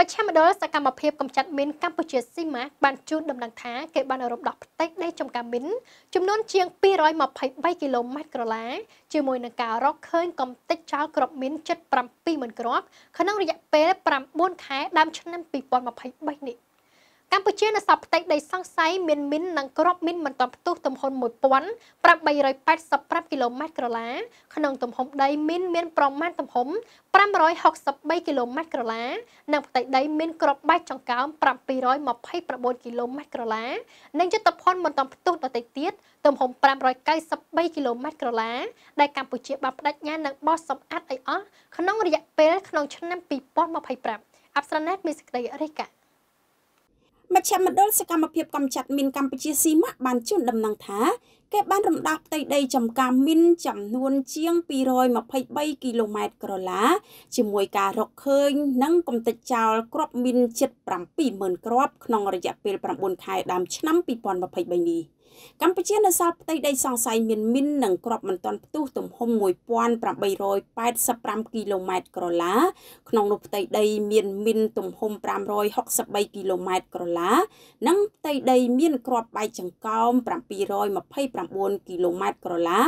មជ្ឈមណ្ឌលសកម្មភាពកម្ចាត់មីនកម្ពុជាស៊ីម៉ាបានជូនដំណឹងថាគេបានរំដោះផ្ទៃដីចំការមីនចំនួនជាង223គីឡូម៉ែត្រក្រឡាជាមួយនឹងការរកឃើញ កំទេចចោលគ្រាប់មីនជិត70000គ្រាប់ក្នុងរយៈពេល9ខែដើមឆ្នាំ2023នេះកម្ពុជានៅសល់ផ្ទៃដីសង្ស័យមានមីននិងគ្រាប់មីនមិនទាន់ផ្ទុះទំហំ1885គីឡូម៉ែត្រក្រឡាក្នុងទំហំដីមីនមានប្រមាណទំហំ563គីឡូម៉ែត្រក្រឡានិងផ្ទៃដីមានគ្រាប់បែកចង្កោម729គីឡូម៉ែត្រក្រឡានិងយុទ្ធភណ្ឌមិនទាន់ផ្ទុះដទៃទៀតទំហំ593គីឡូម៉ែត្រក្រឡាដែលកម្ពុជាបានបដិញ្ញានឹងបោះសម្អាតឲ្យអស់ក្នុងរយៈពេលក្នុងឆ្នាំ2025អប្សរាណេតមានសេចក្តីរាយការណ៍មជ្ឈមណ្ឌលសកម្មភាពកម្ចាត់មីនកម្ពុជាស៊ីម៉ាក់បានជូនដំណឹងថាគេបានរំដោះផ្ទៃដីចំការមីនចំនួនជាង223គីឡូម៉ែត្រក្រឡាជាមួយការរកឃើញនិងកំទេចចោលគ្រាប់មីនជិត70000គ្រាប់ក្នុងរយៈពេល9ខែដើមឆ្នាំ2023នេះកម្ពុជានៅសល់ផ្ទៃដីសង្ស័យមានមីននិងគ្រាប់មិនទាន់ផ្ទុះទំហំ1885គីឡូម៉ែត្រក្រឡាក្នុងនោះផ្ទៃដីមានមីនទំហំ563គីឡូម៉ែត្រក្រឡានិងផ្ទៃដីមានគ្រាប់បែកចង្កោម725 9គីឡូម៉ែត្រក្រឡា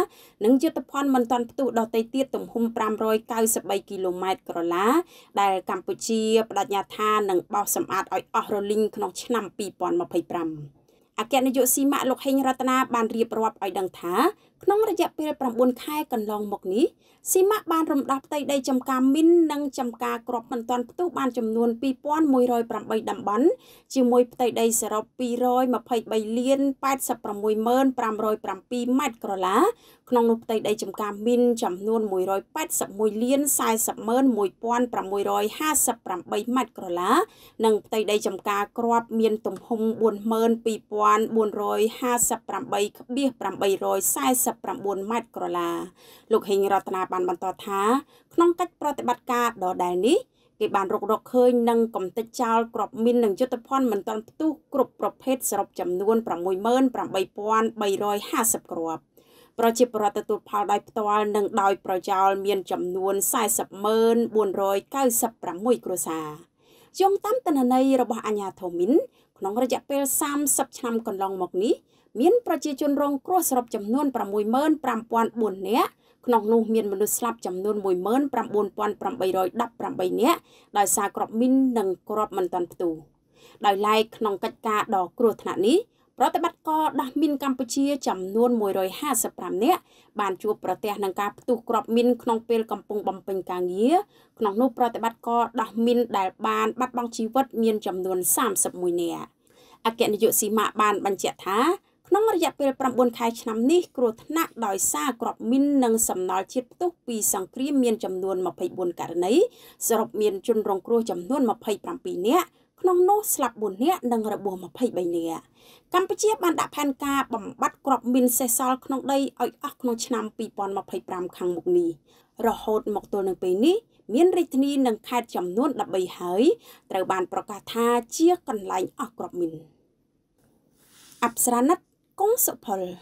និងយុទ្ធភណ្ឌមិនទាន់ផ្ទុះដទៃទៀតទំហំ593គីឡូម៉ែត្រក្រឡាដែលកម្ពុជាបដិញ្ញាថានឹងបោះសម្អាតឲ្យអស់រលីងក្នុងឆ្នាំ2025អគ្គនាយកស៊ីម៉ាក់លោកហេងរតនាបានរៀបរាប់ឲ្យដឹងថាក្នុងរយៈពេល9ខែកន្លងមកនេះស៊ីម៉ាក់បានរំដោះផ្ទៃដីចំការមីននិងចំការគ្រាប់មិនទាន់ផ្ទុះបានចំនួន2108តំបន់ជាមួយផ្ទៃដីសរុប223លាន86,507ម៉ែត្រក្រឡាក្នុងនោះផ្ទៃដីចំការមីនចំនួន181លាន40,1658ម៉ែត្រក្រឡានិងផ្ទៃដីចំការគ្រាប់មានទំហំ42,458.840 49ម៉ែត្រក្រឡា លោក ហេងរតនាបានបន្តថាក្នុងកិច្ចប្រតិបត្តិការដដែលនេះគេបានរករកឃើញនឹងកំទេចចោលក្របមីននិងយុទ្ធភ័ណ្ឌមិនទាន់ផ្ទុះគ្រប់ប្រភេទសរុបចំនួន68350គ្រាប់ប្រជាពលរដ្ឋទទួលផលដោយផ្ទាល់និងដោយប្រយោលមានចំនួន40,496គ្រួសារយោងតាមតនន័យរបស់អាញាធូមីនក្នុងរយៈពេល30ឆ្នាំកន្លងមកនេះមានប្រជាជនរងគ្រោះសរុបចំនួន65,004នាក់ក្នុងនោះមានមនុស្សស្លាប់ចំនួន19,818នាក់ដោយសារក្របមីននិងក្របមិនតាន់ផ្ទុះដោយឡែកក្នុងកិច្ចការដ៏គ្រោះថ្នាក់នេះប្រតិបត្តិការដោះមីនកម្ពុជាចំនួន155នាក់បានជួបប្រទះនឹងការផ្ទុះគ្រាប់មីនក្នុងពេលកំពុងបំពេញការងារក្នុងនោះប្រតិបត្តិការដោះមីនដែលបានបាត់បង់ជីវិត មានចំនួន31នាក់អគ្គនាយកស៊ីម៉ាបានបញ្ជាក់ថាក្នុងរយៈពេល9ខែឆ្នាំនេះគ្រោះថ្នាក់ដោយសារគ្រាប់មីននិងសំណល់ជាតិផ្ទុះពីសង្គ្រាមមានចំនួន24ករណីសរុបមានជនរងគ្រោះចំនួន27នាក់ក្នុងនោះស្លាប់4នាក់និងរបួស23នាក់កម្ពុជាបានដាក់ផែនការបំបត្តិគ្រាប់មីនសេសសល់ក្នុងដីឲ្យអស់ក្នុងឆ្នាំ2025ខាងមុខនេះរហូតមកទល់នឹងពេលនេះ មានរាជធានីនិងខេត្តចំនួន13ហើយត្រូវបានប្រកាសថាជាកន្លែងអស់គ្រាប់មីនអប្សរាណិត 꽁스퍼를